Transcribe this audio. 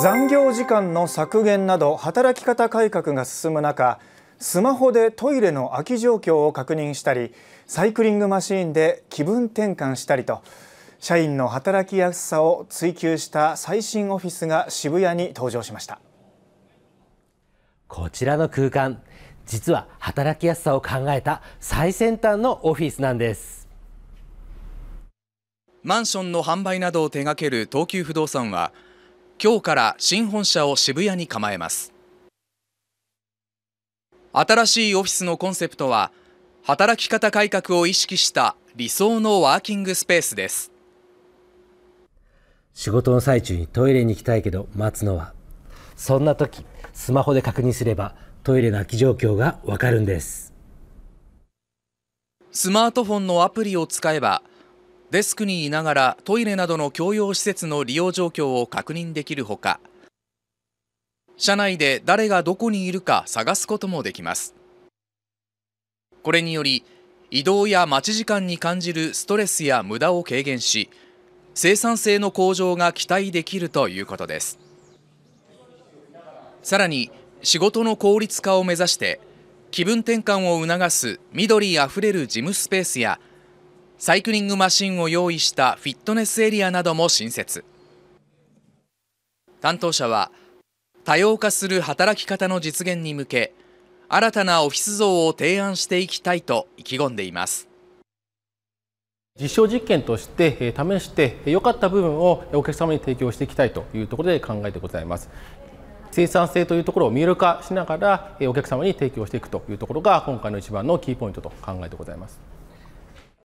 残業時間の削減など働き方改革が進む中スマホでトイレの空き状況を確認したりサイクリングマシーンで気分転換したりと社員の働きやすさを追求した最新オフィスが渋谷に登場しましたこちらの空間実は働きやすさを考えた最先端のオフィスなんですマンションの販売などを手掛ける東急不動産は今日から新本社を渋谷に構えます新しいオフィスのコンセプトは働き方改革を意識した理想のワーキングスペースです仕事の最中にトイレに行きたいけど待つのはそんな時スマホで確認すればトイレの空き状況がわかるんですスマートフォンのアプリを使えばデスクにいながらトイレなどの共用施設の利用状況を確認できるほか車内で誰がどこにいるか探すこともできますこれにより移動や待ち時間に感じるストレスや無駄を軽減し生産性の向上が期待できるということですさらに仕事の効率化を目指して気分転換を促す緑あふれる事務スペースやサイクリングマシンを用意したフィットネスエリアなども新設担当者は多様化する働き方の実現に向け新たなオフィス像を提案していきたいと意気込んでいます実証実験として試して良かった部分をお客様に提供していきたいというところで考えてございます生産性というところを見える化しながらお客様に提供していくというところが今回の一番のキーポイントと考えてございます